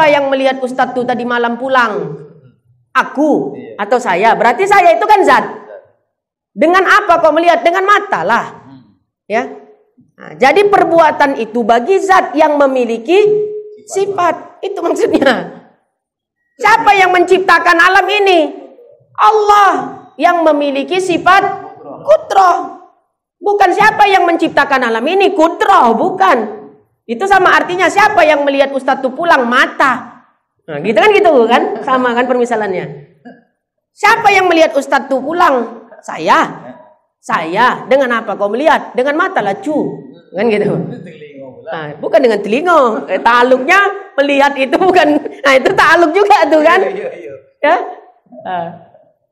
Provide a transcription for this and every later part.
Siapa yang melihat Ustadz itu tadi malam pulang? Aku atau saya? Berarti saya itu kan zat. Dengan apa kau melihat? Dengan mata lah. Ya. Nah, jadi perbuatan itu bagi zat yang memiliki sifat. Itu maksudnya. Siapa yang menciptakan alam ini? Allah yang memiliki sifat kutroh. Bukan siapa yang menciptakan alam ini, kutroh bukan. Itu sama artinya siapa yang melihat ustadz tuh pulang mata. Nah, gitu kan gitu kan? Sama kan permisalannya. Siapa yang melihat ustadz tuh pulang? Saya. Saya dengan apa kau melihat? Dengan mata lah cu. Kan gitu. Nah, bukan dengan telinga. Eh, taluknya melihat itu bukan. Nah, itu taluk juga tuh kan. Iya, iya, iya. Ya. Uh.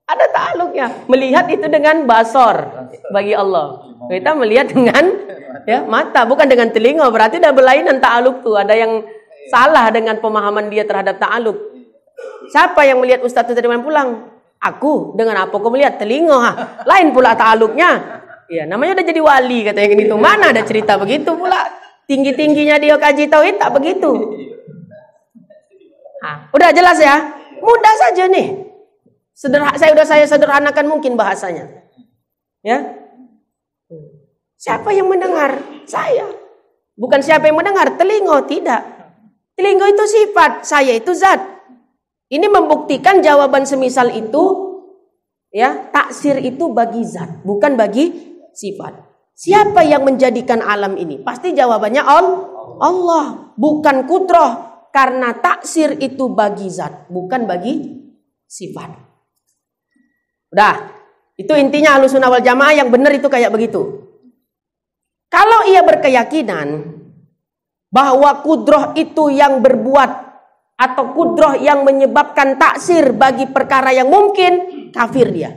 Ada ta'aluknya. Melihat itu dengan basor bagi Allah. Kita melihat dengan ya mata, bukan dengan telinga. Berarti ada berlainan ta'aluk tuh. Ada yang salah dengan pemahaman dia terhadap ta'aluk. Siapa yang melihat Ustadz tadi main pulang? Aku dengan apa kau melihat telinga? Ha? Lain pula ta'aluknya. Ya, namanya udah jadi wali kata katanya gitu. Mana ada cerita begitu pula? Tinggi-tingginya dia kaji tauhid tak begitu. ha, udah jelas ya? Mudah saja nih. Sederha, saya sudah saya sederhanakan mungkin bahasanya. Ya. Siapa yang mendengar? Saya. Bukan siapa yang mendengar, telingo tidak. Telingo itu sifat, saya itu zat. Ini membuktikan jawaban semisal itu ya, taksir itu bagi zat, bukan bagi sifat. Siapa yang menjadikan alam ini? Pasti jawabannya Allah. Allah, bukan kutroh karena taksir itu bagi zat, bukan bagi sifat. Udah, itu intinya ahlu sunnah wal jamaah yang benar itu kayak begitu. Kalau ia berkeyakinan bahwa kudroh itu yang berbuat atau kudroh yang menyebabkan taksir bagi perkara yang mungkin, kafir dia.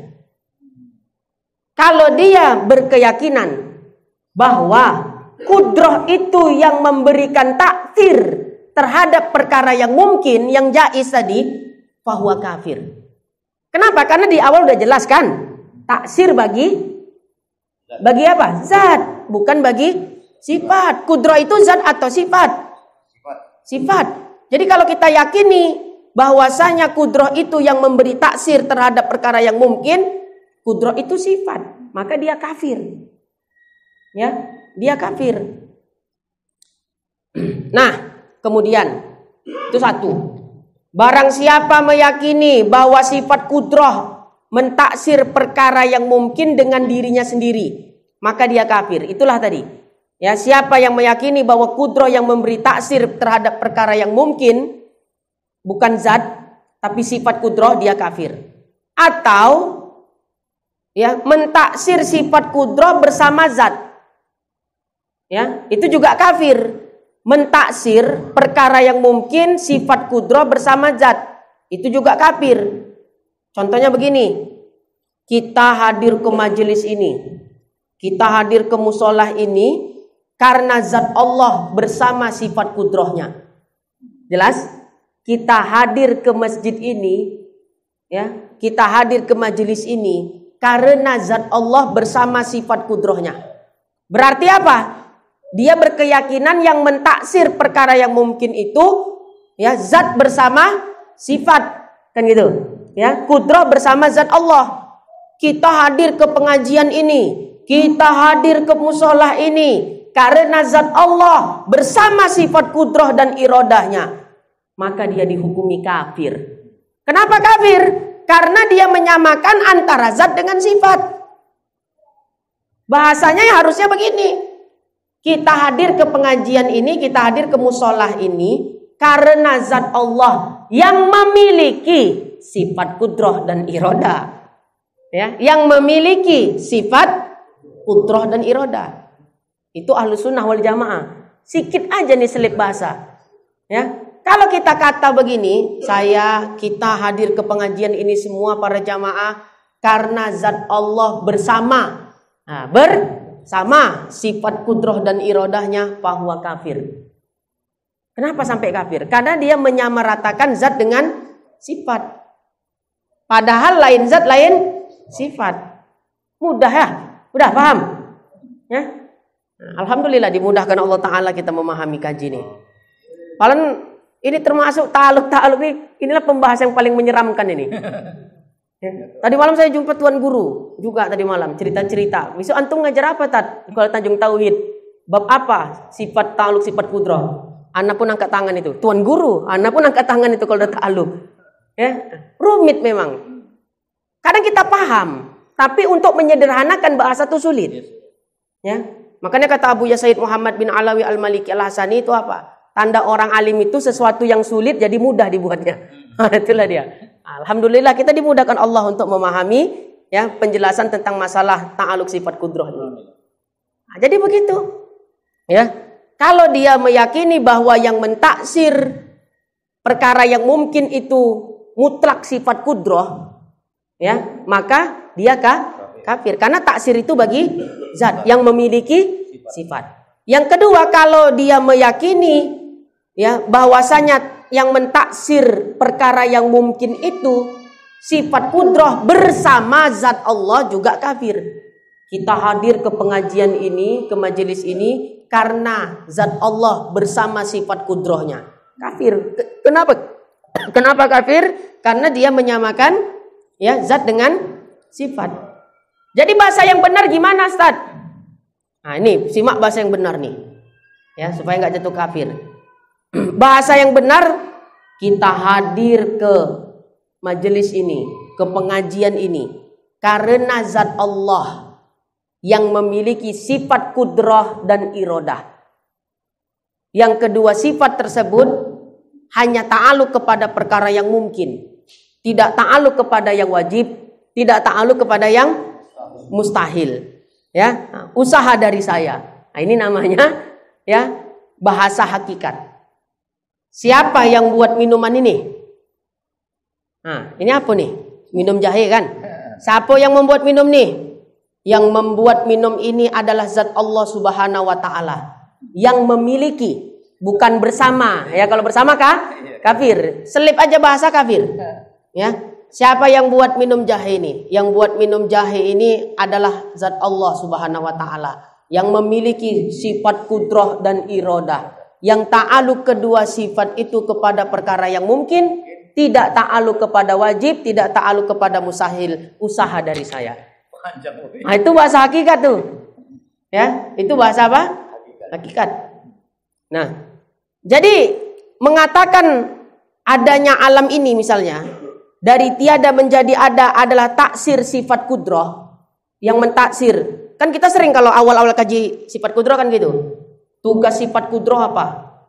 Kalau dia berkeyakinan bahwa kudroh itu yang memberikan taksir terhadap perkara yang mungkin, yang jais tadi, bahwa kafir. Kenapa? Karena di awal udah jelas kan? Taksir bagi bagi apa? Zat, bukan bagi sifat. Kudro itu zat atau sifat? Sifat. Jadi kalau kita yakini bahwasanya kudro itu yang memberi taksir terhadap perkara yang mungkin kudro itu sifat, maka dia kafir. Ya, dia kafir. Nah, kemudian itu satu. Barang siapa meyakini bahwa sifat kudroh mentaksir perkara yang mungkin dengan dirinya sendiri, maka dia kafir. Itulah tadi. Ya, siapa yang meyakini bahwa kudroh yang memberi taksir terhadap perkara yang mungkin bukan zat tapi sifat kudroh dia kafir. Atau ya, mentaksir sifat kudroh bersama zat. Ya, itu juga kafir mentaksir perkara yang mungkin sifat kudro bersama zat. Itu juga kafir. Contohnya begini. Kita hadir ke majelis ini. Kita hadir ke musolah ini karena zat Allah bersama sifat kudrohnya. Jelas? Kita hadir ke masjid ini ya, kita hadir ke majelis ini karena zat Allah bersama sifat kudrohnya. Berarti apa? Dia berkeyakinan yang mentaksir perkara yang mungkin itu ya zat bersama sifat kan gitu. Ya, kudroh bersama zat Allah. Kita hadir ke pengajian ini, kita hadir ke musola ini karena zat Allah bersama sifat kudroh dan irodahnya. Maka dia dihukumi kafir. Kenapa kafir? Karena dia menyamakan antara zat dengan sifat. Bahasanya ya harusnya begini. Kita hadir ke pengajian ini, kita hadir ke musolah ini karena zat Allah yang memiliki sifat kudroh dan iroda. Ya, yang memiliki sifat kudroh dan iroda. Itu ahlu sunnah wal jamaah. Sikit aja nih selip bahasa. Ya, kalau kita kata begini, saya kita hadir ke pengajian ini semua para jamaah karena zat Allah bersama. Nah, ber sama sifat kudroh dan irodahnya bahwa kafir. Kenapa sampai kafir? Karena dia menyamaratakan zat dengan sifat. Padahal lain zat lain sifat. Mudah ya? Udah paham? Ya? Alhamdulillah dimudahkan Allah Ta'ala kita memahami kaji ini. Paling ini termasuk taluk-taluk ini, inilah pembahasan yang paling menyeramkan ini. Iya, kan? Tadi malam saya jumpa Tuan Guru juga tadi malam cerita-cerita. Hmm. Besok antum ngajar apa tat? Kalau Tanjung Tauhid bab apa? Sifat taluk, sifat kudro. Anak pun angkat tangan itu. Tuan Guru, anak pun angkat tangan itu kalau udah taluk. Ya, rumit memang. Kadang kita paham, tapi untuk menyederhanakan bahasa itu sulit. Ya. Makanya kata Abu Yasaid Muhammad bin Alawi Al-Maliki Al-Hasani itu apa? Tanda orang alim itu sesuatu yang sulit jadi mudah dibuatnya. Itulah dia. Alhamdulillah kita dimudahkan Allah untuk memahami ya penjelasan tentang masalah ta'aluk sifat kudroh ini. Nah, jadi begitu. Ya. Kalau dia meyakini bahwa yang mentaksir perkara yang mungkin itu mutlak sifat kudroh, ya, maka dia ka, kafir. Karena taksir itu bagi zat yang memiliki sifat. Yang kedua, kalau dia meyakini ya bahwasanya yang mentaksir perkara yang mungkin itu sifat kudroh bersama zat Allah juga kafir. Kita hadir ke pengajian ini, ke majelis ini karena zat Allah bersama sifat kudrohnya. Kafir. Kenapa? Kenapa kafir? Karena dia menyamakan ya zat dengan sifat. Jadi bahasa yang benar gimana, Ustaz? Nah, ini simak bahasa yang benar nih. Ya, supaya nggak jatuh kafir bahasa yang benar kita hadir ke majelis ini, ke pengajian ini karena zat Allah yang memiliki sifat kudroh dan irodah. Yang kedua sifat tersebut hanya ta'aluk kepada perkara yang mungkin. Tidak ta'aluk kepada yang wajib, tidak ta'aluk kepada yang mustahil. Ya, usaha dari saya. Nah, ini namanya ya bahasa hakikat. Siapa yang buat minuman ini? Nah, ini apa nih? Minum jahe kan? Hmm. Siapa yang membuat minum nih? Yang membuat minum ini adalah zat Allah Subhanahu wa taala yang memiliki bukan bersama. Ya kalau bersama kah? Iya. Kafir. Selip aja bahasa kafir. Hmm. Ya. Siapa yang buat minum jahe ini? Yang buat minum jahe ini adalah zat Allah Subhanahu wa taala yang memiliki sifat kudrah dan irodah yang ta'aluk kedua sifat itu kepada perkara yang mungkin tidak ta'aluk kepada wajib tidak ta'aluk kepada musahil usaha dari saya nah, itu bahasa hakikat tuh ya itu bahasa apa hakikat nah jadi mengatakan adanya alam ini misalnya dari tiada menjadi ada adalah taksir sifat kudroh yang mentaksir kan kita sering kalau awal-awal kaji sifat kudroh kan gitu Tugas sifat kudroh apa?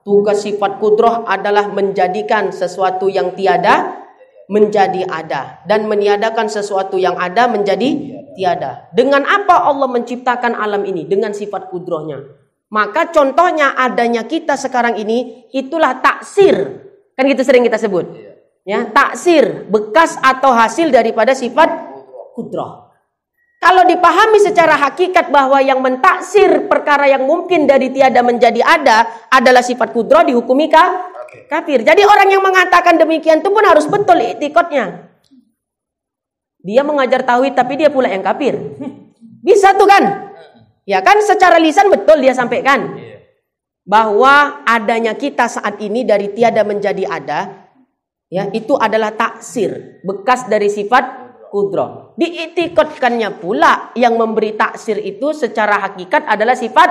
Tugas sifat kudroh adalah menjadikan sesuatu yang tiada menjadi ada dan meniadakan sesuatu yang ada menjadi tiada. Dengan apa Allah menciptakan alam ini? Dengan sifat kudrohnya. Maka contohnya adanya kita sekarang ini itulah taksir. Kan kita gitu sering kita sebut. Iya. Ya, taksir bekas atau hasil daripada sifat kudroh. Kalau dipahami secara hakikat bahwa yang mentaksir perkara yang mungkin dari tiada menjadi ada adalah sifat kudro dihukumi ka? kafir. Jadi orang yang mengatakan demikian itu pun harus betul itikotnya. Dia mengajar tauhid tapi dia pula yang kafir. Bisa tuh kan? Ya kan secara lisan betul dia sampaikan. Iya. Bahwa adanya kita saat ini dari tiada menjadi ada. Ya, itu adalah taksir. Bekas dari sifat kudro. Diitikotkannya pula yang memberi taksir itu secara hakikat adalah sifat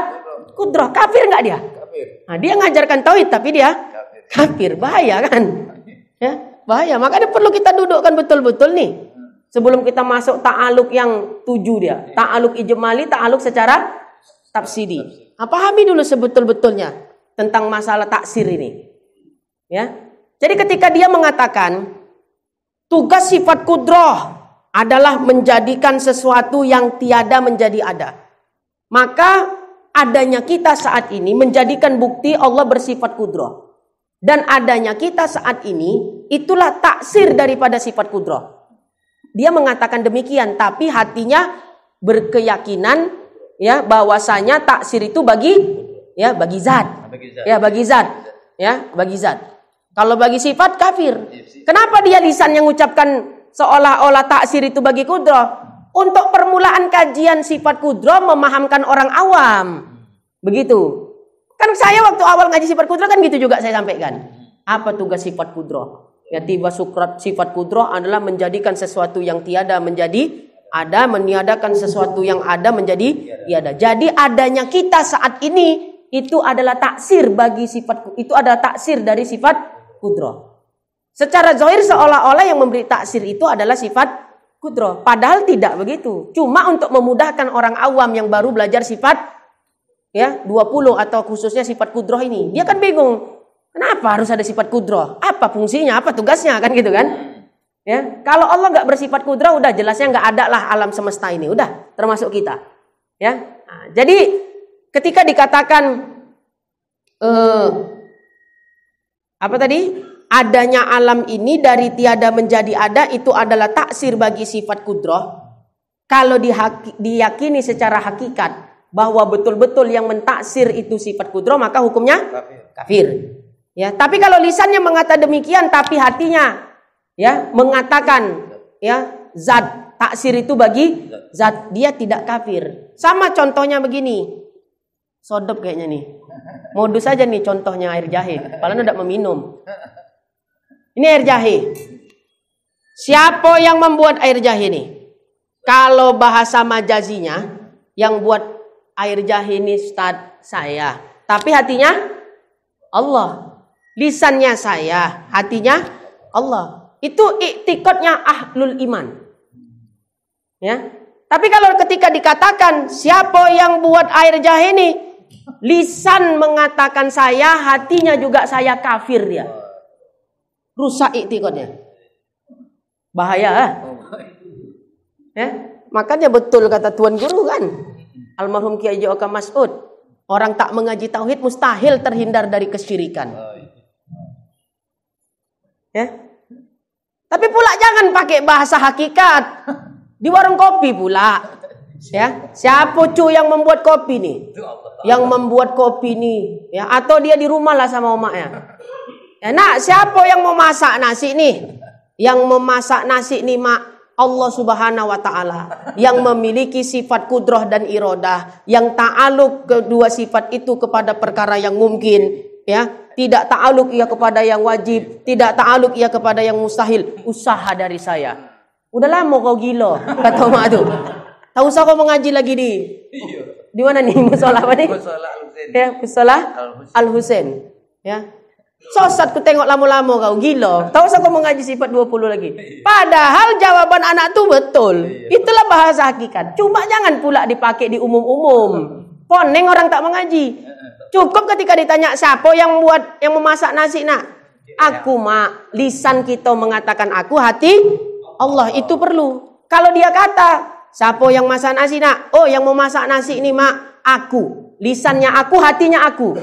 kudro. Kafir nggak dia? Kafir. Nah, dia ngajarkan tauhid tapi dia kafir. Bahaya kan? Ya, bahaya. Makanya perlu kita dudukkan betul-betul nih. Sebelum kita masuk ta'aluk yang tujuh dia. Ta'aluk ijmali, ta'aluk secara tafsidi. Apa nah, pahami dulu sebetul-betulnya tentang masalah taksir ini. Ya. Jadi ketika dia mengatakan tugas sifat kudroh adalah menjadikan sesuatu yang tiada menjadi ada. Maka adanya kita saat ini menjadikan bukti Allah bersifat kudro Dan adanya kita saat ini itulah taksir daripada sifat kudro Dia mengatakan demikian tapi hatinya berkeyakinan ya bahwasanya taksir itu bagi ya bagi zat. Ah, bagi zat. Ya bagi zat. Ya bagi zat. Kalau bagi sifat kafir. Iya, Kenapa dia lisan yang mengucapkan Seolah-olah taksir itu bagi kudro Untuk permulaan kajian sifat kudro memahamkan orang awam. Begitu. Kan saya waktu awal ngaji sifat kudroh kan gitu juga saya sampaikan. Apa tugas sifat kudro? Ya tiba sukrat sifat kudro adalah menjadikan sesuatu yang tiada menjadi ada, meniadakan sesuatu yang ada menjadi tiada. Jadi adanya kita saat ini itu adalah taksir bagi sifat itu adalah taksir dari sifat kudro. Secara zohir seolah-olah yang memberi taksir itu adalah sifat kudro, Padahal tidak begitu. Cuma untuk memudahkan orang awam yang baru belajar sifat ya 20 atau khususnya sifat kudro ini. Dia kan bingung. Kenapa harus ada sifat kudro? Apa fungsinya? Apa tugasnya? Kan gitu kan? Ya, kalau Allah nggak bersifat kudro, udah jelasnya nggak ada lah alam semesta ini. Udah, termasuk kita. Ya, nah, jadi ketika dikatakan uh, apa tadi? adanya alam ini dari tiada menjadi ada itu adalah taksir bagi sifat kudroh. Kalau diyakini secara hakikat bahwa betul-betul yang mentaksir itu sifat kudroh maka hukumnya kafir. Ya, tapi kalau lisannya mengata demikian tapi hatinya ya mengatakan ya zat taksir itu bagi zat dia tidak kafir. Sama contohnya begini. Sodop kayaknya nih. Modus aja nih contohnya air jahe. Padahal udah meminum. Ini air jahe. Siapa yang membuat air jahe ini? Kalau bahasa majazinya, yang buat air jahe ini stad saya. Tapi hatinya Allah. Lisannya saya, hatinya Allah. Itu iktikotnya ahlul iman. Ya. Tapi kalau ketika dikatakan siapa yang buat air jahe ini? Lisan mengatakan saya, hatinya juga saya kafir dia. Ya rusak iktikadnya. Bahaya. Ah? Ya? Makanya betul kata Tuan Guru kan. Almarhum Kiai Joka Mas'ud. Orang tak mengaji tauhid mustahil terhindar dari kesyirikan. Ya? Tapi pula jangan pakai bahasa hakikat. Di warung kopi pula. Ya, siapa cu yang membuat kopi nih? Yang membuat kopi nih, ya atau dia di rumah lah sama omaknya. Ya, nak, siapa yang mau masak nasi nih? Yang memasak nasi nih, Mak. Allah Subhanahu wa taala yang memiliki sifat kudroh dan irodah yang ta'aluk kedua sifat itu kepada perkara yang mungkin ya tidak ta'aluk ia kepada yang wajib tidak ta'aluk ia kepada yang mustahil usaha dari saya udahlah mau kau gila kata mak tu tak usah kau mengaji lagi di iya. di mana nih musola apa nih musola al-Husain ya musola al-Husain ya Sosat ku tengok lama-lama kau gila. Tahu usah kau mengaji sifat 20 lagi. Padahal jawaban anak tu iya, betul. Itulah bahasa hakikat. Cuma jangan pula dipakai di umum-umum. Poneng orang tak mengaji. Cukup ketika ditanya siapa yang buat yang memasak nasi nak. Iya, iya. Aku mak, lisan kita mengatakan aku, hati Allah itu perlu. Kalau dia kata, siapa yang masak nasi nak? Oh, yang memasak nasi ini mak, aku. Lisannya aku, hatinya aku.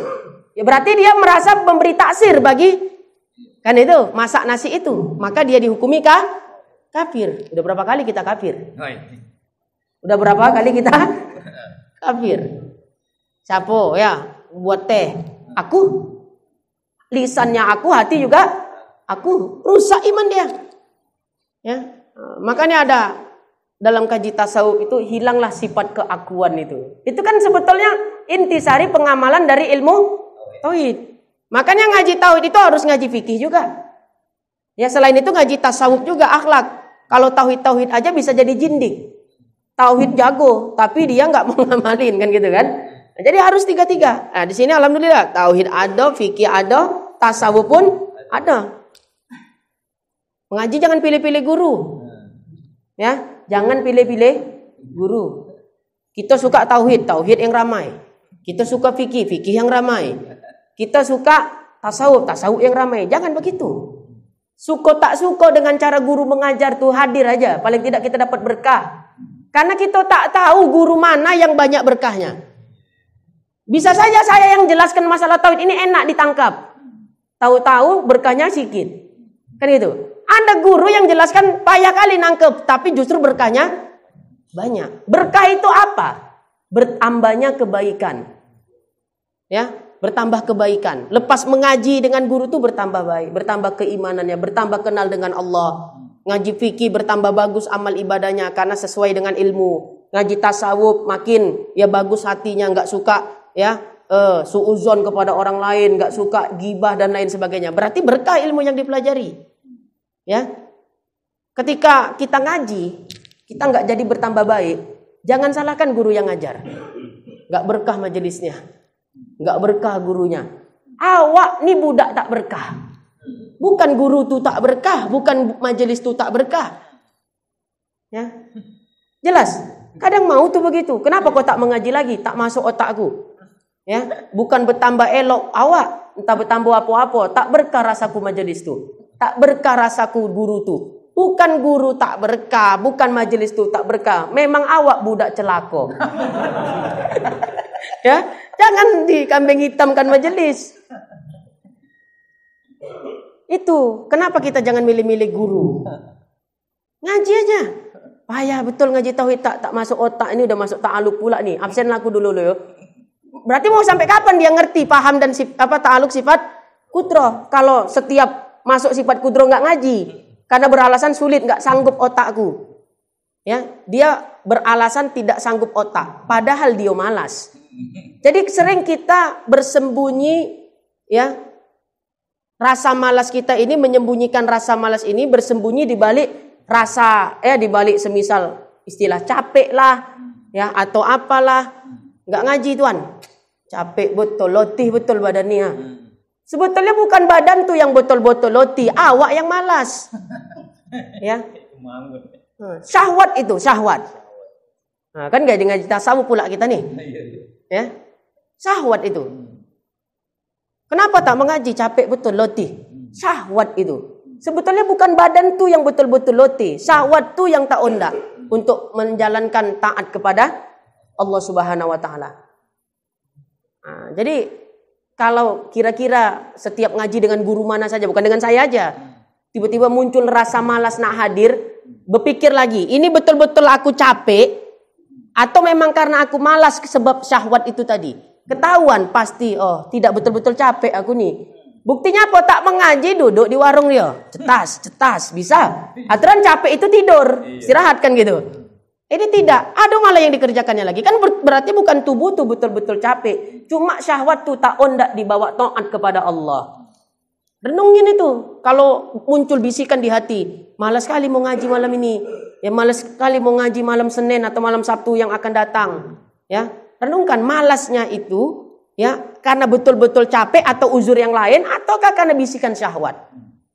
Ya berarti dia merasa memberi taksir bagi kan itu masak nasi itu, maka dia dihukumi kah? kafir. Udah berapa kali kita kafir? Udah berapa kali kita kafir? Siapa ya buat teh? Aku lisannya aku, hati juga aku rusak iman dia. Ya, makanya ada dalam kaji tasawuf itu hilanglah sifat keakuan itu. Itu kan sebetulnya intisari pengamalan dari ilmu Tauhid. Makanya ngaji tauhid itu harus ngaji fikih juga. Ya selain itu ngaji tasawuf juga akhlak. Kalau tauhid-tauhid aja bisa jadi jindik. Tauhid jago, tapi dia nggak mau ngamalin kan gitu kan. Nah, jadi harus tiga-tiga. Nah, di sini alhamdulillah tauhid ada, fikih ada, tasawuf pun ada. Mengaji jangan pilih-pilih guru. Ya, jangan pilih-pilih guru. Kita suka tauhid, tauhid yang ramai. Kita suka fikih, fikih yang ramai. Kita suka tasawuf, tasawuf yang ramai. Jangan begitu. Suko tak suko dengan cara guru mengajar tuh hadir aja. Paling tidak kita dapat berkah. Karena kita tak tahu guru mana yang banyak berkahnya. Bisa saja saya yang jelaskan masalah tauhid ini enak ditangkap. Tahu-tahu berkahnya sedikit. Kan itu. Ada guru yang jelaskan payah kali nangkep, tapi justru berkahnya banyak. Berkah itu apa? Bertambahnya kebaikan. Ya, bertambah kebaikan. Lepas mengaji dengan guru tuh bertambah baik, bertambah keimanannya, bertambah kenal dengan Allah. Ngaji fikih bertambah bagus amal ibadahnya karena sesuai dengan ilmu. Ngaji tasawuf makin ya bagus hatinya, nggak suka ya uh, suuzon kepada orang lain, nggak suka gibah dan lain sebagainya. Berarti berkah ilmu yang dipelajari. Ya, ketika kita ngaji, kita nggak jadi bertambah baik. Jangan salahkan guru yang ngajar. Nggak berkah majelisnya nggak berkah gurunya. Awak nih budak tak berkah. Bukan guru tu tak berkah, bukan majelis tu tak berkah. Ya. Jelas. Kadang mau tu begitu. Kenapa kau tak mengaji lagi? Tak masuk otakku. Ya, bukan bertambah elok awak, entah bertambah apa-apa, tak berkah rasaku majelis tu. Tak berkah rasaku guru tu. Bukan guru tak berkah, bukan majelis tu tak berkah. Memang awak budak celaka. ya, Jangan di kambing hitamkan majelis. Itu kenapa kita jangan milih-milih guru. Ngaji aja. Payah betul ngaji tauhid tak tak masuk otak ini udah masuk ta'aluk pula nih. Absen laku dulu lo Berarti mau sampai kapan dia ngerti, paham dan sif, apa ta'aluk sifat kudro? kalau setiap masuk sifat kudro nggak ngaji karena beralasan sulit nggak sanggup otakku. Ya, dia beralasan tidak sanggup otak padahal dia malas. Jadi sering kita bersembunyi ya. Rasa malas kita ini menyembunyikan rasa malas ini bersembunyi di balik rasa ya di balik semisal istilah capek lah ya atau apalah nggak ngaji tuan capek betul lotih betul badannya sebetulnya bukan badan tuh yang betul-betul loti awak yang malas ya hmm, syahwat itu syahwat nah, kan gak dengan tasawuf pula kita nih iya, iya. Ya. Syahwat itu. Kenapa tak mengaji? Capek betul letih. Syahwat itu. Sebetulnya bukan badan tuh yang betul-betul letih. Syahwat tuh yang tak onda untuk menjalankan taat kepada Allah Subhanahu wa taala. jadi kalau kira-kira setiap ngaji dengan guru mana saja, bukan dengan saya aja, tiba-tiba muncul rasa malas nak hadir, berpikir lagi, ini betul-betul aku capek atau memang karena aku malas sebab syahwat itu tadi. Ketahuan pasti, oh tidak betul-betul capek aku nih. Buktinya apa? Tak mengaji duduk di warung dia. Cetas, cetas, bisa. Aturan capek itu tidur. Iya. Istirahat kan gitu. Ini tidak, ada malah yang dikerjakannya lagi. Kan berarti bukan tubuh tuh betul-betul capek. Cuma syahwat tuh tak ondak dibawa taat kepada Allah. Renungin itu. Kalau muncul bisikan di hati. Malas sekali mau ngaji malam ini. Ya malas sekali mau ngaji malam Senin atau malam Sabtu yang akan datang. Ya, renungkan malasnya itu ya karena betul-betul capek atau uzur yang lain ataukah karena bisikan syahwat.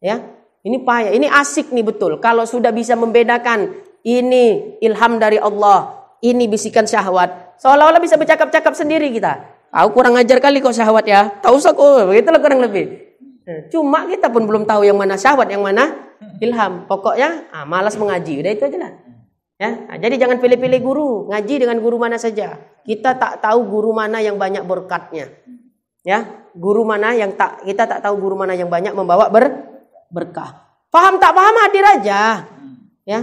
Ya. Ini payah, ini asik nih betul. Kalau sudah bisa membedakan ini ilham dari Allah, ini bisikan syahwat. Seolah-olah bisa bercakap-cakap sendiri kita. Aku kurang ajar kali kok syahwat ya. Tahu usah kok, begitulah kurang lebih. Cuma kita pun belum tahu yang mana syahwat, yang mana ilham. Pokoknya ah, malas mengaji. Udah itu aja lah. Ya, nah, jadi jangan pilih-pilih guru, ngaji dengan guru mana saja. Kita tak tahu guru mana yang banyak berkatnya. Ya, guru mana yang tak kita tak tahu guru mana yang banyak membawa ber, berkah. Paham tak paham hadir aja. Ya.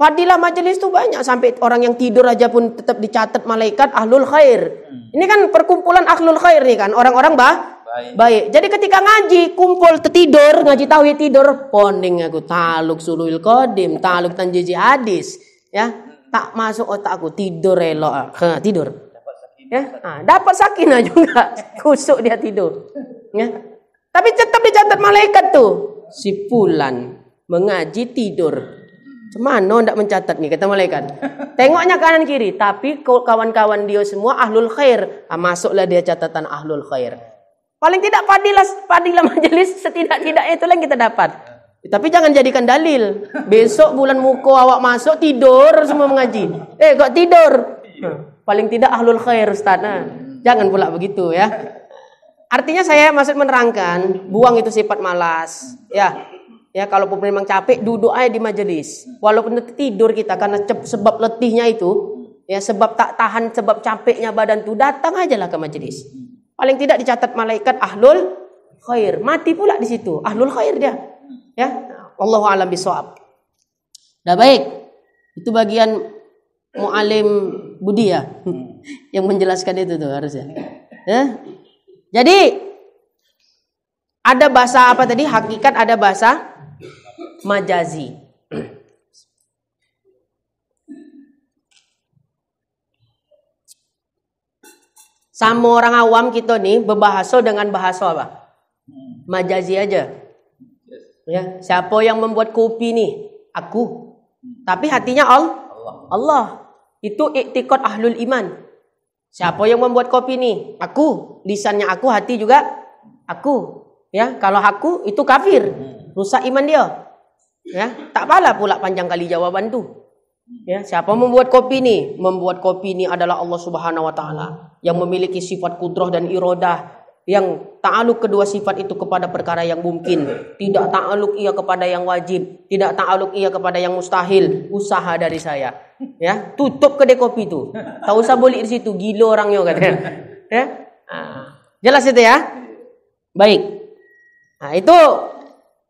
Fadilah majelis itu banyak sampai orang yang tidur aja pun tetap dicatat malaikat ahlul khair. Ini kan perkumpulan ahlul khair nih kan, orang-orang bah Baik. Jadi ketika ngaji, kumpul tertidur ngaji tauhid tidur, poning aku taluk suluil kodim, taluk tanjiji hadis, ya. Tak masuk otakku, tidur elok, ha, tidur. ya, ah, dapat sakinah juga, kusuk dia tidur. Ya. Tapi tetap dicatat malaikat tuh. Si Pulan mengaji tidur. Cuman no ndak mencatat nih kata malaikat. Tengoknya kanan kiri, tapi kawan-kawan dia semua ahlul khair. Ah, masuklah dia catatan ahlul khair. Paling tidak fadilah fadilah majelis setidak-tidaknya itulah yang kita dapat. Ya, tapi jangan jadikan dalil. Besok bulan muka awak masuk tidur semua mengaji. Eh kok tidur? Iya. Paling tidak ahlul khair Ustaz. Nah, jangan pula begitu ya. Artinya saya maksud menerangkan, buang itu sifat malas. Ya. Ya kalau pun memang capek duduk aja di majelis. Walaupun tidur kita karena sebab letihnya itu, ya sebab tak tahan, sebab capeknya badan tuh datang aja lah ke majelis. Paling tidak dicatat malaikat ahlul khair. Mati pula di situ. Ahlul khair dia. Ya. Allahu alam bisawab. Dah baik. Itu bagian mualim Budi ya. Yang menjelaskan itu tuh harusnya. Ya. Jadi ada bahasa apa tadi? Hakikat ada bahasa majazi. Sama orang awam kita nih berbahasa dengan bahasa apa? Majazi aja. Ya, siapa yang membuat kopi nih? Aku. Tapi hatinya all? Allah. Allah. Itu iktikad ahlul iman. Siapa yang membuat kopi nih? Aku. Lisannya aku, hati juga aku. Ya, kalau aku itu kafir. Rusak iman dia. Ya, tak pula pula panjang kali jawaban tuh. Ya, siapa membuat kopi ini? Membuat kopi ini adalah Allah Subhanahu wa taala yang memiliki sifat kudroh dan irodah yang ta'aluk kedua sifat itu kepada perkara yang mungkin tidak ta'aluk ia kepada yang wajib tidak ta'aluk ia kepada yang mustahil usaha dari saya ya tutup kedai kopi itu tak usah boleh di situ gila orangnya katanya ya jelas itu ya baik nah itu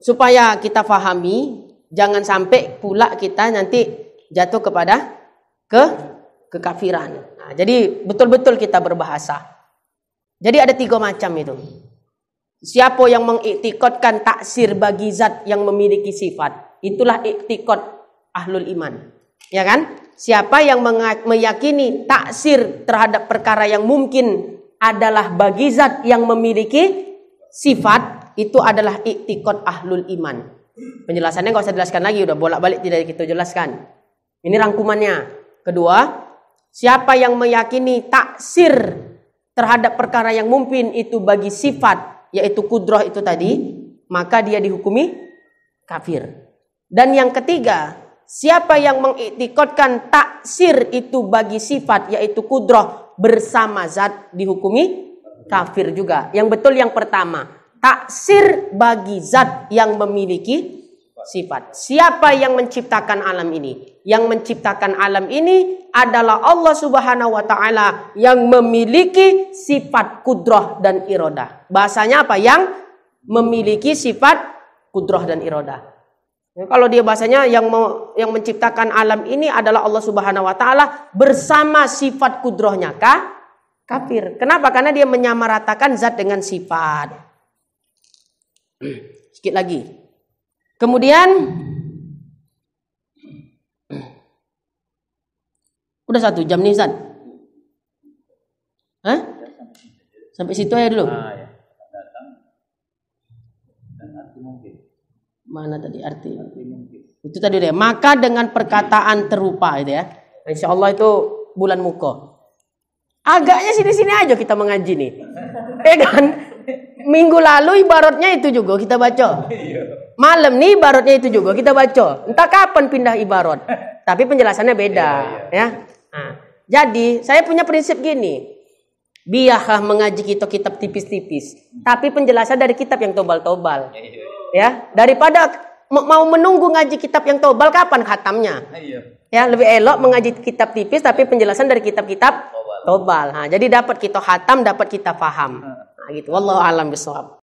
supaya kita fahami jangan sampai pula kita nanti jatuh kepada ke kekafiran. Nah, jadi betul-betul kita berbahasa. Jadi ada tiga macam itu. Siapa yang mengiktikotkan taksir bagi zat yang memiliki sifat. Itulah iktikot ahlul iman. Ya kan? Siapa yang meyakini taksir terhadap perkara yang mungkin adalah bagi zat yang memiliki sifat. Itu adalah iktikot ahlul iman. Penjelasannya nggak usah jelaskan lagi. Udah bolak-balik tidak kita gitu, jelaskan. Ini rangkumannya. Kedua, siapa yang meyakini taksir terhadap perkara yang mungkin itu bagi sifat yaitu kudroh itu tadi, maka dia dihukumi kafir. Dan yang ketiga, siapa yang mengiktikotkan taksir itu bagi sifat yaitu kudroh bersama zat dihukumi kafir juga. Yang betul yang pertama, taksir bagi zat yang memiliki sifat. Siapa yang menciptakan alam ini? Yang menciptakan alam ini adalah Allah Subhanahu wa taala yang memiliki sifat kudroh dan iroda. Bahasanya apa? Yang memiliki sifat kudroh dan iroda. kalau dia bahasanya yang mau, yang menciptakan alam ini adalah Allah Subhanahu wa taala bersama sifat kudrohnya kah? Kafir. Kenapa? Karena dia menyamaratakan zat dengan sifat. Sedikit lagi. Kemudian udah satu jam nih San. Hah? Sampai situ aja dulu. Ah, iya. Mana tadi arti? arti itu tadi deh. Ya. Maka dengan perkataan terupa itu ya. Insya Allah itu bulan Muka. Agaknya sini-sini aja kita mengaji nih. Eh kan? Minggu lalu ibaratnya itu juga kita baca. Iya. Malam nih ibaratnya itu juga kita baca. Entah kapan pindah ibarat. Tapi penjelasannya beda, iya, iya. ya. Nah, jadi saya punya prinsip gini. Biarlah mengaji kita kitab tipis-tipis, tapi penjelasan dari kitab yang tobal-tobal. Ya, daripada mau menunggu ngaji kitab yang tobal kapan khatamnya? Ya, lebih elok mengaji kitab tipis tapi penjelasan dari kitab-kitab tobal. Nah, jadi dapat kita khatam, dapat kita paham. Nah, gitu. Wallahu alam bisawab.